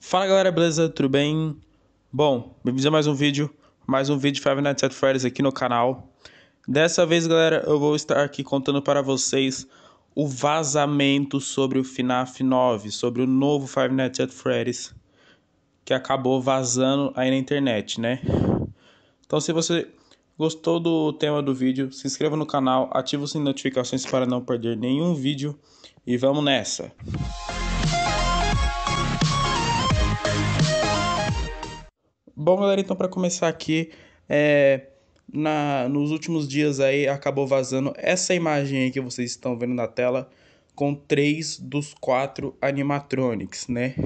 Fala galera, beleza? Tudo bem? Bom, bem-vindos a mais um vídeo, mais um vídeo Five Nights at Freddy's aqui no canal. Dessa vez, galera, eu vou estar aqui contando para vocês o vazamento sobre o FNAF 9, sobre o novo Five Nights at Freddy's, que acabou vazando aí na internet, né? Então, se você gostou do tema do vídeo, se inscreva no canal, ative o sininho de notificações para não perder nenhum vídeo e vamos nessa! Bom, galera, então para começar aqui, é, na, nos últimos dias aí acabou vazando essa imagem aí que vocês estão vendo na tela com três dos quatro animatronics, né?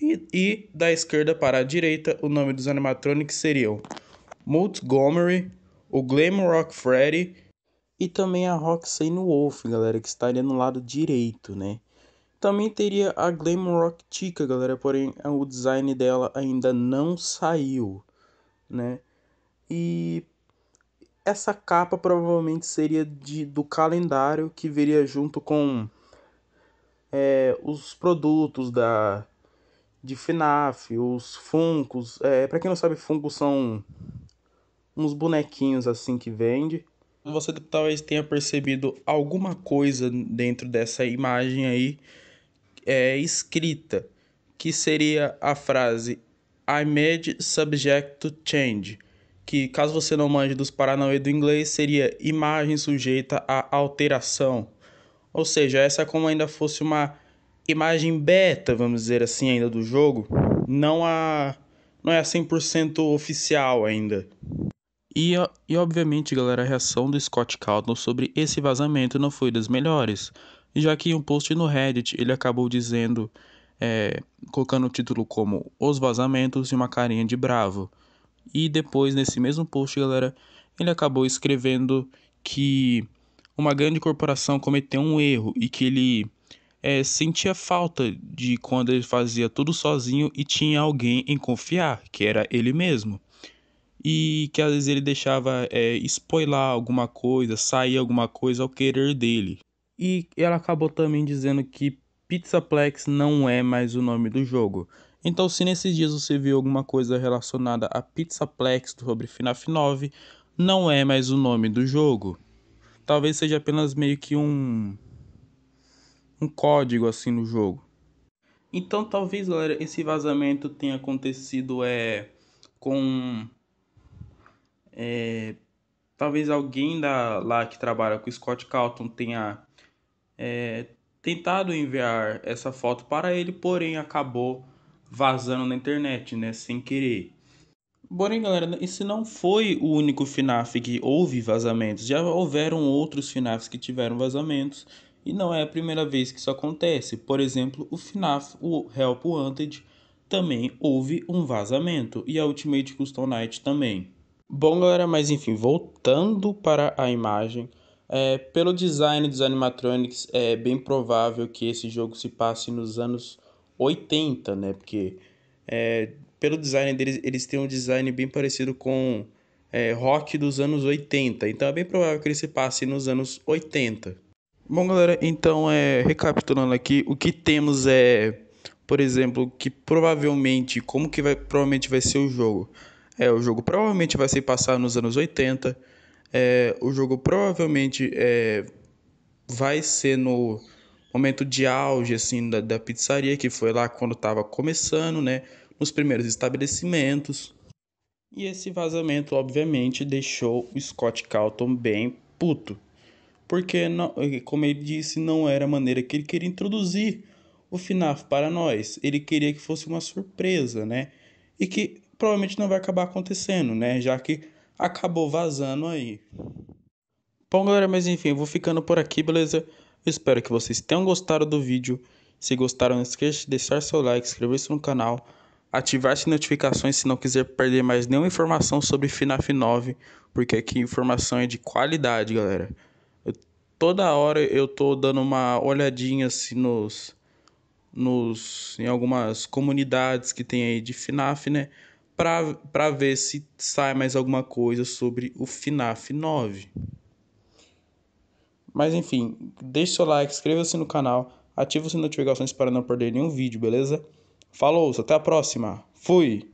E, e da esquerda para a direita, o nome dos animatronics seriam Montgomery, o Glamrock Freddy e também a Roxanne Wolf, galera, que estaria no lado direito, né? Também teria a Glamrock Chica, galera, porém é, o design dela ainda não saiu, né? E essa capa provavelmente seria de, do calendário que viria junto com é, os produtos da de FNAF, os Funkos. É, para quem não sabe, Funkos são uns bonequinhos assim que vende. Você talvez tenha percebido alguma coisa dentro dessa imagem aí é, escrita, que seria a frase I made subject to change, que caso você não mande dos paranauê do inglês, seria imagem sujeita a alteração. Ou seja, essa é como ainda fosse uma imagem beta, vamos dizer assim, ainda do jogo, não a não é a 100% oficial ainda. E, e obviamente, galera, a reação do Scott Calton sobre esse vazamento não foi das melhores já que em um post no Reddit ele acabou dizendo, é, colocando o título como Os Vazamentos e uma Carinha de Bravo. E depois, nesse mesmo post, galera, ele acabou escrevendo que uma grande corporação cometeu um erro e que ele é, sentia falta de quando ele fazia tudo sozinho e tinha alguém em confiar, que era ele mesmo. E que às vezes ele deixava é, spoiler alguma coisa, sair alguma coisa ao querer dele. E ela acabou também dizendo que Pizzaplex não é mais o nome do jogo. Então, se nesses dias você viu alguma coisa relacionada a Pizzaplex sobre FNAF 9, não é mais o nome do jogo. Talvez seja apenas meio que um um código assim no jogo. Então, talvez, galera, esse vazamento tenha acontecido é com é, talvez alguém da lá que trabalha com Scott Calton tenha é, tentado enviar essa foto para ele, porém acabou vazando na internet, né, sem querer. Porém, galera, esse não foi o único FNAF que houve vazamentos. Já houveram outros FNAFs que tiveram vazamentos. E não é a primeira vez que isso acontece. Por exemplo, o FNAF, o Help Wanted, também houve um vazamento. E a Ultimate Custom Night também. Bom, galera, mas enfim, voltando para a imagem. É, pelo design dos animatronics, é bem provável que esse jogo se passe nos anos 80, né? Porque é, pelo design deles, eles têm um design bem parecido com é, rock dos anos 80. Então é bem provável que ele se passe nos anos 80. Bom, galera, então é, recapitulando aqui, o que temos é, por exemplo, que provavelmente, como que vai, provavelmente vai ser o jogo? É, o jogo provavelmente vai se passar nos anos 80, é, o jogo provavelmente é, vai ser no momento de auge assim da, da pizzaria que foi lá quando estava começando, né? Nos primeiros estabelecimentos. E esse vazamento, obviamente, deixou o Scott Calton bem puto, porque, como ele disse, não era a maneira que ele queria introduzir o FNAF para nós. Ele queria que fosse uma surpresa, né? E que provavelmente não vai acabar acontecendo, né? Já que acabou vazando aí. Bom, galera, mas enfim, eu vou ficando por aqui, beleza? Eu espero que vocês tenham gostado do vídeo. Se gostaram, não esqueça de deixar seu like, inscrever-se no canal, ativar as notificações se não quiser perder mais nenhuma informação sobre FNAF 9, porque aqui informação é de qualidade, galera. Eu, toda hora eu tô dando uma olhadinha assim nos, nos em algumas comunidades que tem aí de FNAF, né? para ver se sai mais alguma coisa sobre o FNAF 9. Mas enfim, deixe seu like, inscreva-se no canal, ative as notificações para não perder nenhum vídeo, beleza? Falou, até a próxima. Fui!